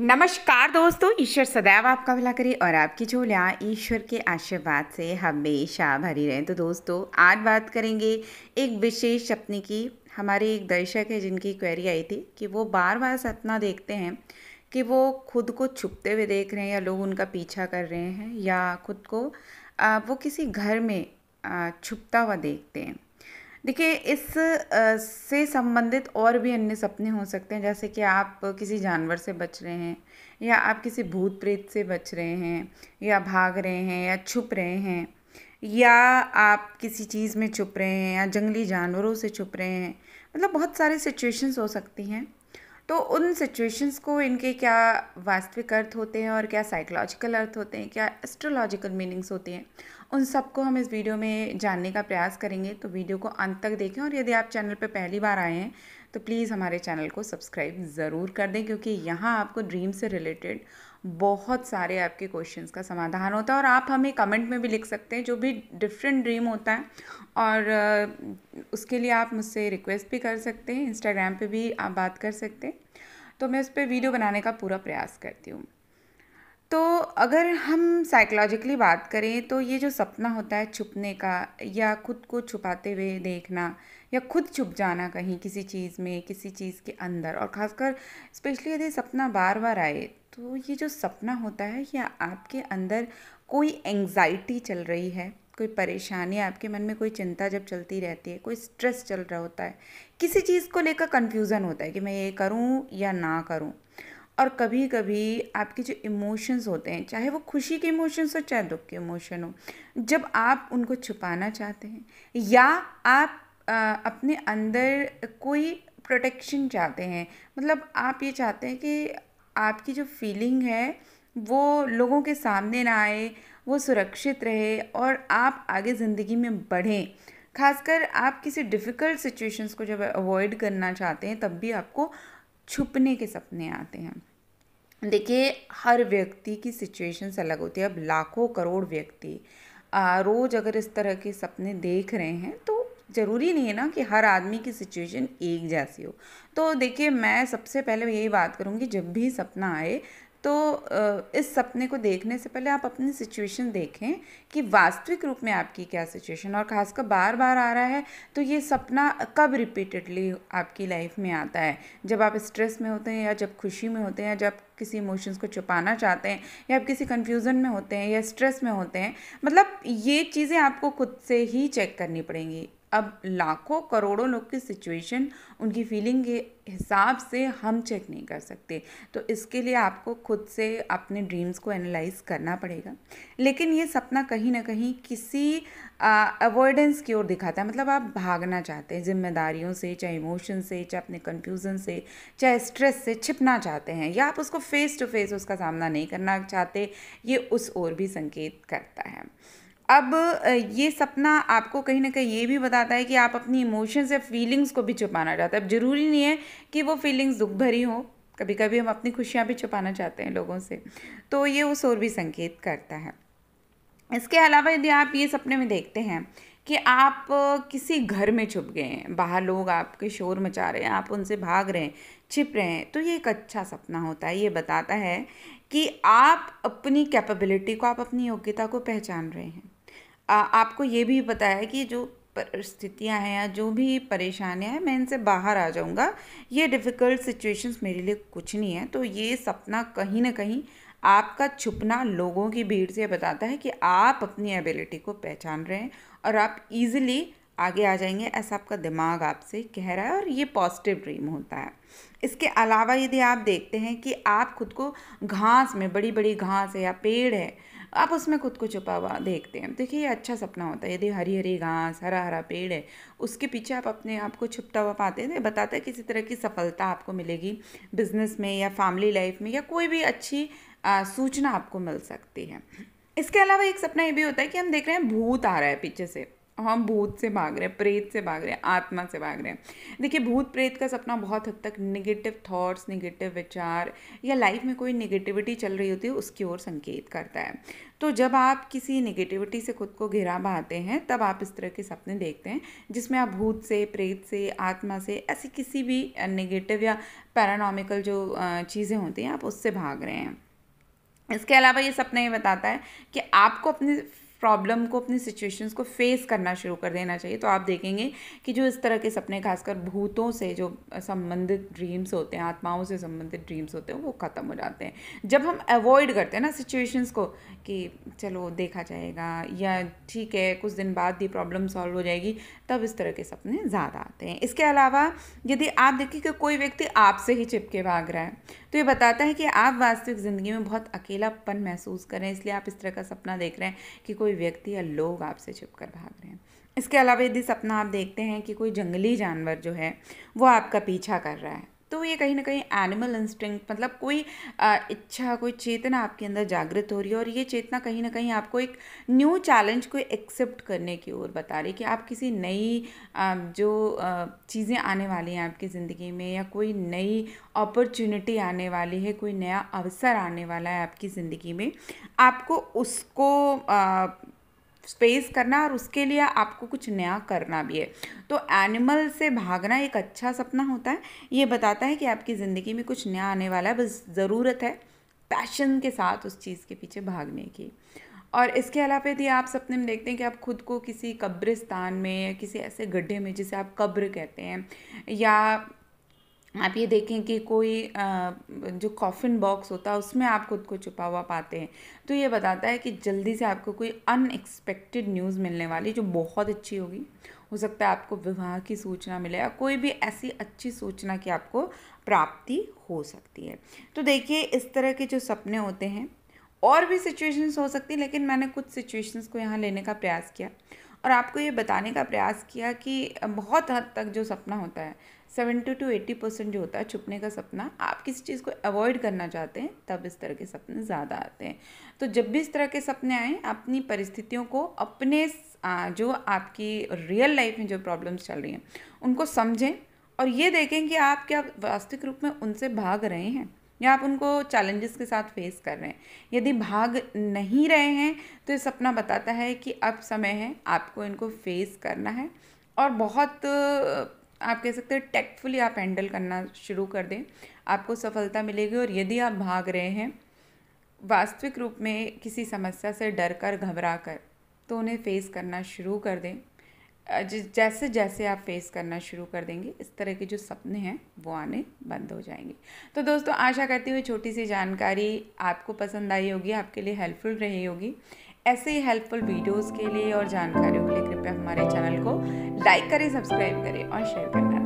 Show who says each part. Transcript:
Speaker 1: नमस्कार दोस्तों ईश्वर सदैव आपका भला करे और आपकी झोलियाँ ईश्वर के आशीर्वाद से हमेशा भरी रहें तो दोस्तों आज बात करेंगे एक विशेष सपने की हमारे एक दर्शक है जिनकी क्वेरी आई थी कि वो बार बार सपना देखते हैं कि वो खुद को छुपते हुए देख रहे हैं या लोग उनका पीछा कर रहे हैं या खुद को वो किसी घर में छुपता हुआ देखते हैं देखिए इस से संबंधित और भी अन्य सपने हो सकते हैं जैसे कि आप किसी जानवर से बच रहे हैं या आप किसी भूत प्रेत से बच रहे हैं या भाग रहे हैं या छुप रहे हैं या आप किसी चीज़ में छुप रहे हैं या जंगली जानवरों से छुप रहे हैं मतलब बहुत सारे सिचुएशंस हो सकती हैं तो उन सिचुएशंस को इनके क्या वास्तविक अर्थ होते हैं और क्या साइकोलॉजिकल अर्थ होते हैं क्या एस्ट्रोलॉजिकल मीनिंग्स होती हैं उन सबको हम इस वीडियो में जानने का प्रयास करेंगे तो वीडियो को अंत तक देखें और यदि आप चैनल पर पहली बार आए हैं तो प्लीज़ हमारे चैनल को सब्सक्राइब ज़रूर कर दें क्योंकि यहाँ आपको ड्रीम से रिलेटेड बहुत सारे आपके क्वेश्चंस का समाधान होता है और आप हमें कमेंट में भी लिख सकते हैं जो भी डिफरेंट ड्रीम होता है और उसके लिए आप मुझसे रिक्वेस्ट भी कर सकते हैं इंस्टाग्राम पे भी आप बात कर सकते हैं तो मैं उस पर वीडियो बनाने का पूरा प्रयास करती हूँ तो अगर हम साइकोलॉजिकली बात करें तो ये जो सपना होता है छुपने का या खुद को छुपाते हुए देखना या खुद छुप जाना कहीं किसी चीज़ में किसी चीज़ के अंदर और ख़ासकर स्पेशली यदि सपना बार बार आए तो ये जो सपना होता है या आपके अंदर कोई एंग्जाइटी चल रही है कोई परेशानी आपके मन में कोई चिंता जब चलती रहती है कोई स्ट्रेस चल रहा होता है किसी चीज़ को लेकर कन्फ्यूज़न होता है कि मैं ये करूँ या ना करूँ और कभी कभी आपके जो इमोशंस होते हैं चाहे वो खुशी के इमोशंस हो चाहे दुख के इमोशन हो जब आप उनको छुपाना चाहते हैं या आप आ, अपने अंदर कोई प्रोटेक्शन चाहते हैं मतलब आप ये चाहते हैं कि आपकी जो फीलिंग है वो लोगों के सामने ना आए वो सुरक्षित रहे और आप आगे ज़िंदगी में बढ़ें खासकर आप किसी डिफ़िकल्ट सिचुएशंस को जब अवॉइड करना चाहते हैं तब भी आपको छुपने के सपने आते हैं देखिए हर व्यक्ति की सिचुएशंस अलग होती है अब लाखों करोड़ व्यक्ति रोज़ अगर इस तरह के सपने देख रहे हैं तो ज़रूरी नहीं है ना कि हर आदमी की सिचुएशन एक जैसी हो तो देखिए मैं सबसे पहले यही बात करूँगी जब भी सपना आए तो इस सपने को देखने से पहले आप अपनी सिचुएशन देखें कि वास्तविक रूप में आपकी क्या सिचुएशन और खासकर बार बार आ रहा है तो ये सपना कब रिपीटेडली आपकी लाइफ में आता है जब आप स्ट्रेस में होते हैं या जब खुशी में होते हैं या जब किसी इमोशंस को छुपाना चाहते हैं या आप किसी कन्फ्यूज़न में होते हैं या स्ट्रेस में होते हैं मतलब ये चीज़ें आपको खुद से ही चेक करनी पड़ेंगी अब लाखों करोड़ों लोग की सिचुएशन उनकी फीलिंग के हिसाब से हम चेक नहीं कर सकते तो इसके लिए आपको खुद से अपने ड्रीम्स को एनालाइज करना पड़ेगा लेकिन ये सपना कहीं ना कहीं किसी अवॉइडेंस की ओर दिखाता है मतलब आप भागना चाहते हैं जिम्मेदारियों से चाहे इमोशन से चाहे अपने कन्फ्यूज़न से चाहे स्ट्रेस से छिपना चाहते हैं या आप उसको फेस टू फेस उसका सामना नहीं करना चाहते ये उस ओर भी संकेत करता है अब ये सपना आपको कहीं ना कहीं ये भी बताता है कि आप अपनी इमोशंस या फीलिंग्स को भी छुपाना चाहते हैं अब ज़रूरी नहीं है कि वो फीलिंग्स दुख भरी हो कभी कभी हम अपनी खुशियाँ भी छुपाना चाहते हैं लोगों से तो ये उस और भी संकेत करता है इसके अलावा यदि आप ये सपने में देखते हैं कि आप किसी घर में छुप गए हैं बाहर लोग आपके शोर मचा रहे हैं आप उनसे भाग रहे हैं छिप रहे हैं तो ये एक अच्छा सपना होता है ये बताता है कि आप अपनी कैपेबिलिटी को आप अपनी योग्यता को पहचान रहे हैं आ, आपको ये भी पता है कि जो परिस्थितियाँ हैं या जो भी परेशानियाँ हैं मैं इनसे बाहर आ जाऊँगा ये डिफ़िकल्ट सिचुएशंस मेरे लिए कुछ नहीं है तो ये सपना कहीं ना कहीं आपका छुपना लोगों की भीड़ से बताता है कि आप अपनी एबिलिटी को पहचान रहे हैं और आप इजीली आगे आ जाएंगे ऐसा आपका दिमाग आपसे कह रहा है और ये पॉजिटिव ड्रीम होता है इसके अलावा यदि आप देखते हैं कि आप खुद को घास में बड़ी बड़ी घास है या पेड़ है आप उसमें खुद को छुपा हुआ देखते हैं देखिए ये अच्छा सपना होता है यदि हरी हरी घास हरा हरा पेड़ है उसके पीछे आप अपने आप को छुपता हुआ पाते हैं तो बताता है किसी तरह की सफलता आपको मिलेगी बिजनेस में या फैमिली लाइफ में या कोई भी अच्छी आ, सूचना आपको मिल सकती है इसके अलावा एक सपना ये भी होता है कि हम देख रहे हैं भूत आ रहा है पीछे से हम भूत से भाग रहे हैं प्रेत से भाग रहे हैं आत्मा से भाग रहे हैं देखिए भूत प्रेत का सपना बहुत हद तक निगेटिव थॉट्स निगेटिव विचार या लाइफ में कोई निगेटिविटी चल रही होती है उसकी ओर संकेत करता है तो जब आप किसी निगेटिविटी से खुद को घिरा बहाते हैं तब आप इस तरह के सपने देखते हैं जिसमें आप भूत से प्रेत से आत्मा से ऐसी किसी भी निगेटिव या पैरानॉमिकल जो चीज़ें होती हैं आप उससे भाग रहे हैं इसके अलावा ये सपना ये बताता है कि आपको अपने प्रॉब्लम को अपनी सिचुएशंस को फेस करना शुरू कर देना चाहिए तो आप देखेंगे कि जो इस तरह के सपने खासकर भूतों से जो संबंधित ड्रीम्स होते हैं आत्माओं से संबंधित ड्रीम्स होते हैं वो ख़त्म हो जाते हैं जब हम अवॉइड करते हैं ना सिचुएशंस को कि चलो देखा जाएगा या ठीक है कुछ दिन बाद ये प्रॉब्लम सॉल्व हो जाएगी तब इस तरह के सपने ज़्यादा आते हैं इसके अलावा यदि आप देखिए कि कोई व्यक्ति आपसे ही चिपके भाग रहा है तो ये बताता है कि आप वास्तविक ज़िंदगी में बहुत अकेलापन महसूस कर रहे हैं इसलिए आप इस तरह का सपना देख रहे हैं कि कोई व्यक्ति या लोग आपसे छुप कर भाग रहे हैं इसके अलावा यदि सपना आप देखते हैं कि कोई जंगली जानवर जो है वो आपका पीछा कर रहा है तो ये कहीं ना कहीं एनिमल इंस्टिंक्ट मतलब कोई इच्छा कोई चेतना आपके अंदर जागृत हो रही है और ये चेतना कहीं ना कहीं आपको एक न्यू चैलेंज को एक्सेप्ट करने की ओर बता रही है कि आप किसी नई जो चीज़ें आने वाली हैं आपकी ज़िंदगी में या कोई नई अपॉर्चुनिटी आने वाली है कोई नया अवसर आने वाला है आपकी ज़िंदगी में आपको उसको स्पेस करना और उसके लिए आपको कुछ नया करना भी है तो एनिमल से भागना एक अच्छा सपना होता है ये बताता है कि आपकी ज़िंदगी में कुछ नया आने वाला है बस ज़रूरत है पैशन के साथ उस चीज़ के पीछे भागने की और इसके अलावा यदि आप सपने में देखते हैं कि आप खुद को किसी कब्रिस्तान में या किसी ऐसे गड्ढे में जिसे आप कब्र कहते हैं या आप ये देखें कि कोई जो कॉफ़िन बॉक्स होता है उसमें आप खुद को छुपा हुआ पाते हैं तो ये बताता है कि जल्दी से आपको कोई अनएक्सपेक्टेड न्यूज़ मिलने वाली जो बहुत अच्छी होगी हो सकता है आपको विवाह की सूचना मिले या कोई भी ऐसी अच्छी सूचना की आपको प्राप्ति हो सकती है तो देखिए इस तरह के जो सपने होते हैं और भी सिचुएशंस हो सकती हैं लेकिन मैंने कुछ सिचुएशंस को यहाँ लेने का प्रयास किया और आपको ये बताने का प्रयास किया कि बहुत हद तक जो सपना होता है सेवेंटी टू एट्टी परसेंट जो होता है छुपने का सपना आप किसी चीज़ को अवॉइड करना चाहते हैं तब इस तरह के सपने ज़्यादा आते हैं तो जब भी इस तरह के सपने आए अपनी परिस्थितियों को अपने जो आपकी रियल लाइफ में जो प्रॉब्लम्स चल रही हैं उनको समझें और ये देखें कि आप क्या वास्तविक रूप में उनसे भाग रहे हैं या आप उनको चैलेंजेस के साथ फेस कर रहे हैं यदि भाग नहीं रहे हैं तो ये सपना बताता है कि अब समय है आपको इनको फेस करना है और बहुत आप कह सकते हैं टैक्टफुली आप हैंडल करना शुरू कर दें आपको सफलता मिलेगी और यदि आप भाग रहे हैं वास्तविक रूप में किसी समस्या से डर कर घबरा कर तो उन्हें फेस करना शुरू कर दें जैसे जैसे आप फेस करना शुरू कर देंगे इस तरह के जो सपने हैं वो आने बंद हो जाएंगे तो दोस्तों आशा करती हुई छोटी सी जानकारी आपको पसंद आई होगी आपके लिए हेल्पफुल रही होगी ऐसे ही हेल्पफुल वीडियोस के लिए और जानकारियों के लिए कृपया हमारे चैनल को लाइक करें सब्सक्राइब करें और शेयर करना